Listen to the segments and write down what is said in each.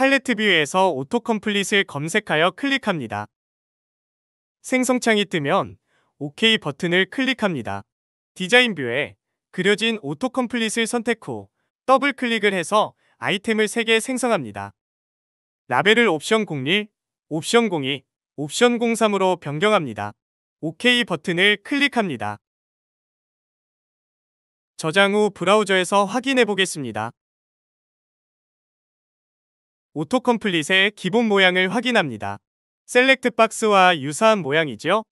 팔레트 뷰에서 오토컴플릿을 검색하여 클릭합니다. 생성창이 뜨면 OK 버튼을 클릭합니다. 디자인 뷰에 그려진 오토컴플릿을 선택 후 더블 클릭을 해서 아이템을 3개 생성합니다. 라벨을 옵션 01, 옵션 02, 옵션 03으로 변경합니다. OK 버튼을 클릭합니다. 저장 후 브라우저에서 확인해 보겠습니다. 오토컴플릿의 기본 모양을 확인합니다. 셀렉트 박스와 유사한 모양이죠?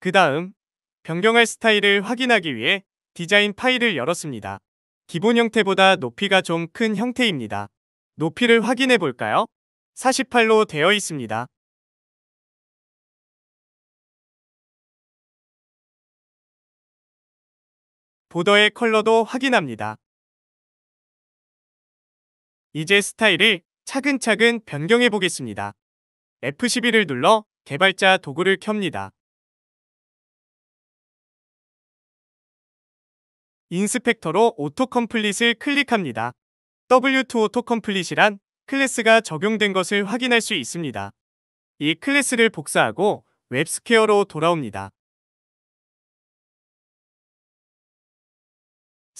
그 다음 변경할 스타일을 확인하기 위해 디자인 파일을 열었습니다. 기본 형태보다 높이가 좀 큰 형태입니다. 높이를 확인해 볼까요? 48로 되어 있습니다. 보더의 컬러도 확인합니다. 이제 스타일을 차근차근 변경해 보겠습니다. F11을 눌러 개발자 도구를 켭니다. 인스펙터로 오토컴플릿을 클릭합니다. W2 오토컴플릿이란 클래스가 적용된 것을 확인할 수 있습니다. 이 클래스를 복사하고 웹스퀘어로 돌아옵니다.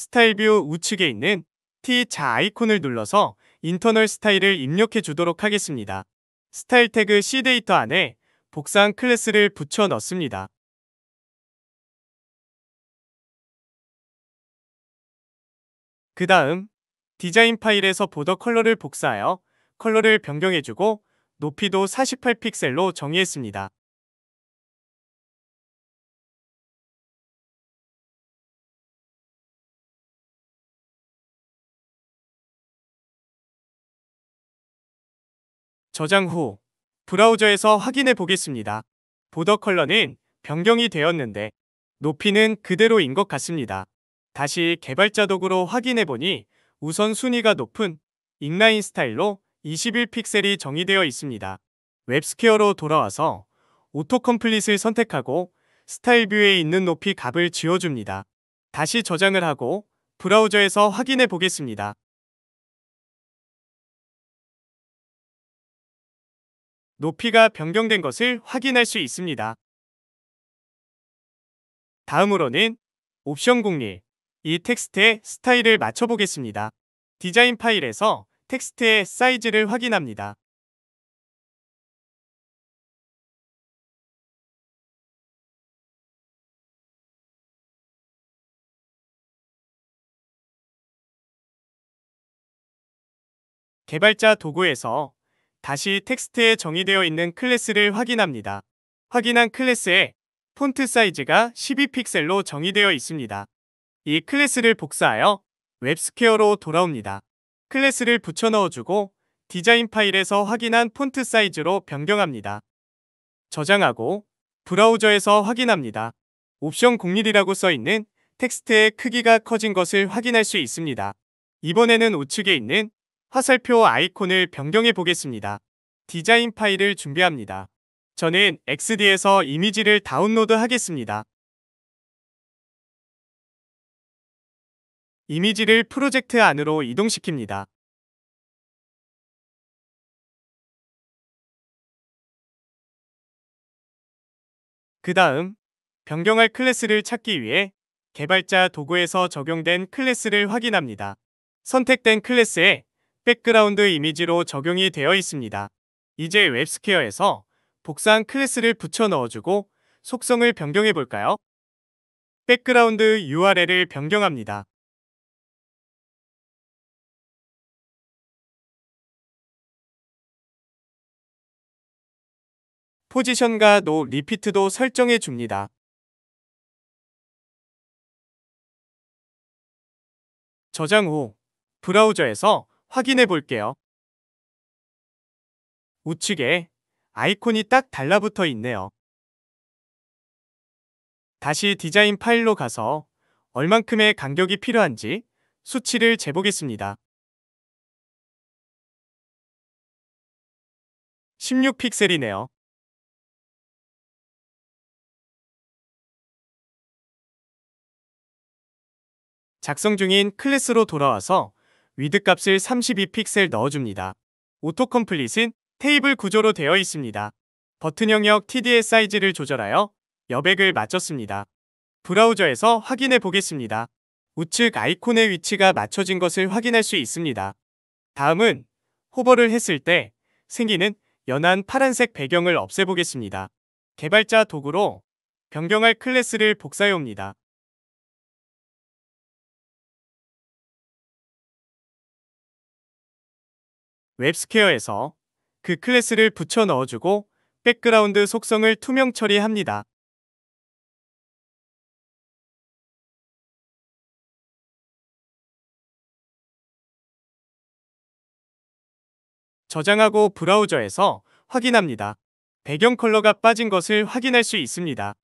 스타일뷰 우측에 있는 T자 아이콘을 눌러서 인터널 스타일을 입력해 주도록 하겠습니다. 스타일 태그 C데이터 안에 복사한 클래스를 붙여 넣습니다. 그 다음 디자인 파일에서 보더 컬러를 복사하여 컬러를 변경해주고 높이도 48픽셀로 정의했습니다. 저장 후 브라우저에서 확인해 보겠습니다. 보더 컬러는 변경이 되었는데 높이는 그대로인 것 같습니다. 다시 개발자 도구로 확인해 보니 우선순위가 높은 인라인 스타일로 21픽셀이 정의되어 있습니다. 웹스퀘어로 돌아와서 오토컴플릿을 선택하고 스타일 뷰에 있는 높이 값을 지워줍니다. 다시 저장을 하고 브라우저에서 확인해 보겠습니다. 높이가 변경된 것을 확인할 수 있습니다. 다음으로는 옵션 공리, 이 텍스트의 스타일을 맞춰보겠습니다. 디자인 파일에서 텍스트의 사이즈를 확인합니다. 개발자 도구에서 다시 텍스트에 정의되어 있는 클래스를 확인합니다. 확인한 클래스에 폰트 사이즈가 12픽셀로 정의되어 있습니다. 이 클래스를 복사하여 웹스퀘어로 돌아옵니다. 클래스를 붙여넣어주고 디자인 파일에서 확인한 폰트 사이즈로 변경합니다. 저장하고 브라우저에서 확인합니다. 옵션 공일이라고 써있는 텍스트의 크기가 커진 것을 확인할 수 있습니다. 이번에는 우측에 있는 화살표 아이콘을 변경해 보겠습니다. 디자인 파일을 준비합니다. 저는 XD에서 이미지를 다운로드 하겠습니다. 이미지를 프로젝트 안으로 이동시킵니다. 그 다음 변경할 클래스를 찾기 위해 개발자 도구에서 적용된 클래스를 확인합니다. 선택된 클래스에 백그라운드 이미지로 적용이 되어 있습니다. 이제 웹스퀘어에서 복사한 클래스를 붙여 넣어주고 속성을 변경해 볼까요? 백그라운드 URL을 변경합니다. 포지션과 노 리피트도 설정해 줍니다. 저장 후 브라우저에서 확인해 볼게요. 우측에 아이콘이 딱 달라붙어 있네요. 다시 디자인 파일로 가서 얼만큼의 간격이 필요한지 수치를 재보겠습니다. 16픽셀이네요. 작성 중인 클래스로 돌아와서 위드 값을 32픽셀 넣어줍니다. 오토컴플릿은 테이블 구조로 되어 있습니다. 버튼 영역 t d s 사이즈를 조절하여 여백을 맞췄습니다. 브라우저에서 확인해 보겠습니다. 우측 아이콘의 위치가 맞춰진 것을 확인할 수 있습니다. 다음은 호버를 했을 때 생기는 연한 파란색 배경을 없애보겠습니다. 개발자 도구로 변경할 클래스를 복사해옵니다. 웹스퀘어에서 그 클래스를 붙여 넣어주고 백그라운드 속성을 투명 처리합니다. 저장하고 브라우저에서 확인합니다. 배경 컬러가 빠진 것을 확인할 수 있습니다.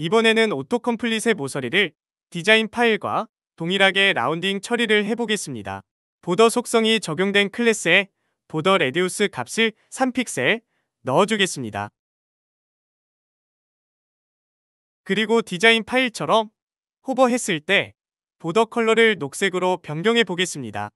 이번에는 오토컴플릿의 모서리를 디자인 파일과 동일하게 라운딩 처리를 해보겠습니다. 보더 속성이 적용된 클래스에 보더 레디우스 값을 3픽셀 넣어주겠습니다. 그리고 디자인 파일처럼 호버했을 때 보더 컬러를 녹색으로 변경해 보겠습니다.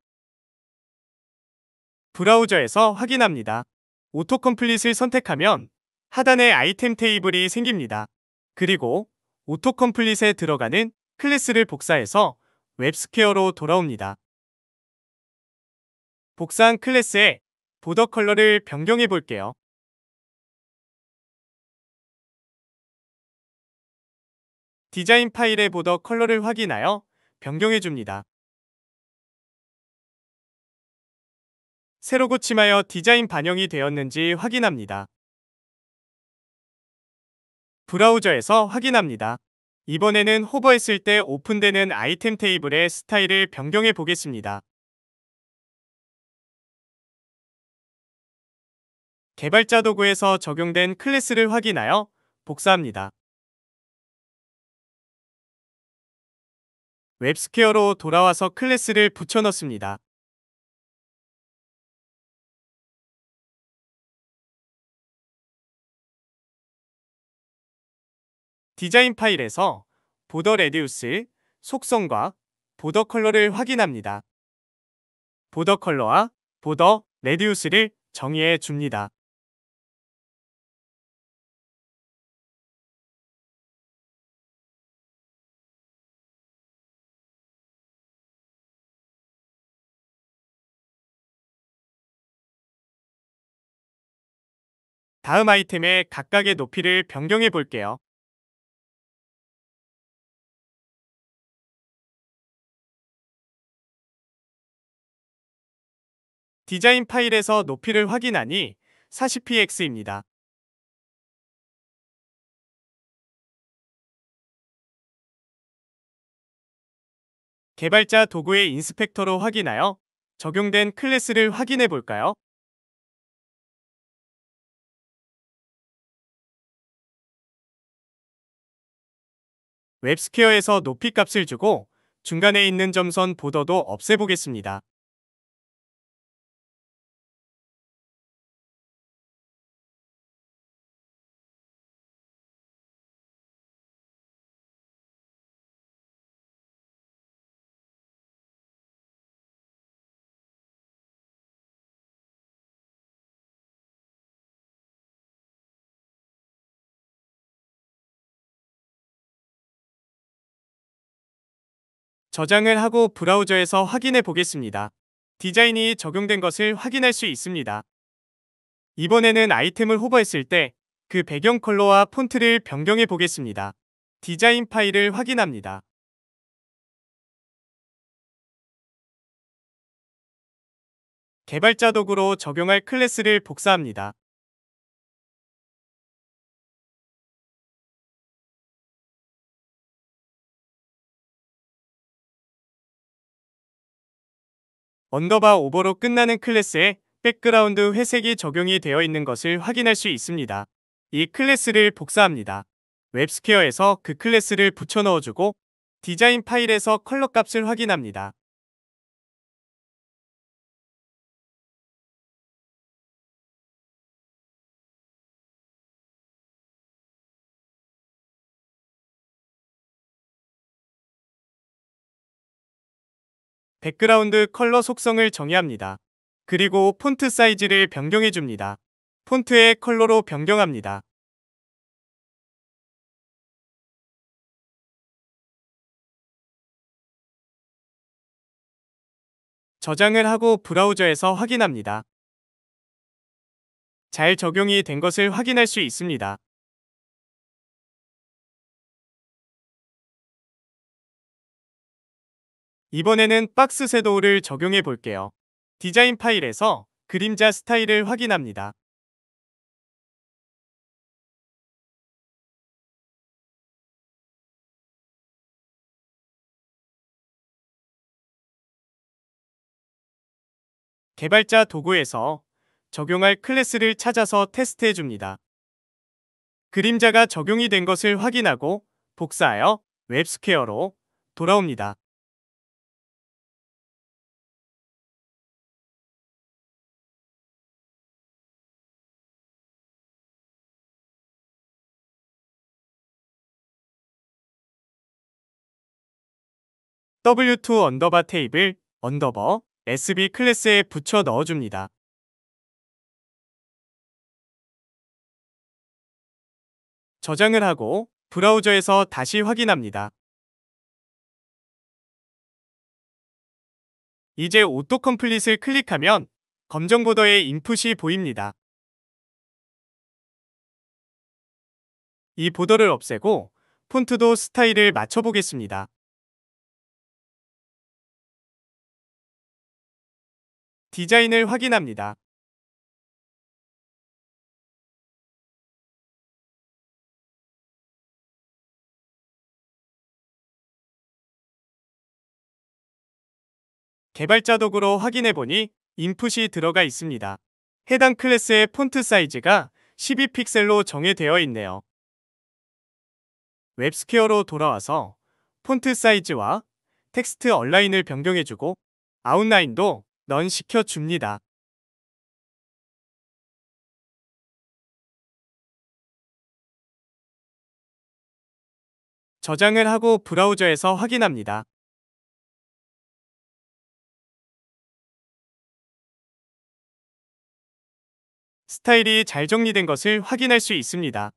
브라우저에서 확인합니다. 오토컴플릿을 선택하면 하단에 아이템 테이블이 생깁니다. 그리고 오토컴플릿에 들어가는 클래스를 복사해서 웹스퀘어로 돌아옵니다. 복사한 클래스에 보더 컬러를 변경해 볼게요. 디자인 파일의 보더 컬러를 확인하여 변경해 줍니다. 새로 고침하여 디자인 반영이 되었는지 확인합니다. 브라우저에서 확인합니다. 이번에는 호버했을 때 오픈되는 아이템 테이블의 스타일을 변경해 보겠습니다. 개발자 도구에서 적용된 클래스를 확인하여 복사합니다. 웹스퀘어로 돌아와서 클래스를 붙여넣습니다. 디자인 파일에서 보더 레디우스 속성과 보더 컬러를 확인합니다. 보더 컬러와 보더 레디우스를 정의해 줍니다. 다음 아이템의 각각의 높이를 변경해 볼게요. 디자인 파일에서 높이를 확인하니 40px입니다. 개발자 도구의 인스펙터로 확인하여 적용된 클래스를 확인해 볼까요? 웹스퀘어에서 높이 값을 주고 중간에 있는 점선 보더도 없애보겠습니다. 저장을 하고 브라우저에서 확인해 보겠습니다. 디자인이 적용된 것을 확인할 수 있습니다. 이번에는 아이템을 호버했을 때 그 배경 컬러와 폰트를 변경해 보겠습니다. 디자인 파일을 확인합니다. 개발자 도구로 적용할 클래스를 복사합니다. 언더바 오버로 끝나는 클래스에 백그라운드 회색이 적용이 되어 있는 것을 확인할 수 있습니다. 이 클래스를 복사합니다. 웹스퀘어에서 그 클래스를 붙여 넣어주고 디자인 파일에서 컬러 값을 확인합니다. 백그라운드 컬러 속성을 정의합니다. 그리고 폰트 사이즈를 변경해줍니다. 폰트의 컬러로 변경합니다. 저장을 하고 브라우저에서 확인합니다. 잘 적용이 된 것을 확인할 수 있습니다. 이번에는 박스 섀도우를 적용해 볼게요. 디자인 파일에서 그림자 스타일을 확인합니다. 개발자 도구에서 적용할 클래스를 찾아서 테스트해 줍니다. 그림자가 적용이 된 것을 확인하고 복사하여 웹스퀘어로 돌아옵니다. W2 언더바 테이블 언더버 SB 클래스에 붙여 넣어줍니다. 저장을 하고 브라우저에서 다시 확인합니다. 이제 오토 컴플릿을 클릭하면 검정 보더의 인풋이 보입니다. 이 보더를 없애고 폰트도 스타일을 맞춰보겠습니다. 디자인을 확인합니다. 개발자 도구로 확인해보니 인풋이 들어가 있습니다. 해당 클래스의 폰트 사이즈가 12픽셀로 정해되어 있네요. 웹스퀘어로 돌아와서 폰트 사이즈와 텍스트 얼라인을 변경해주고 아웃라인도 넌 시켜줍니다. 저장을 하고 브라우저에서 확인합니다. 스타일이 잘 정리된 것을 확인할 수 있습니다.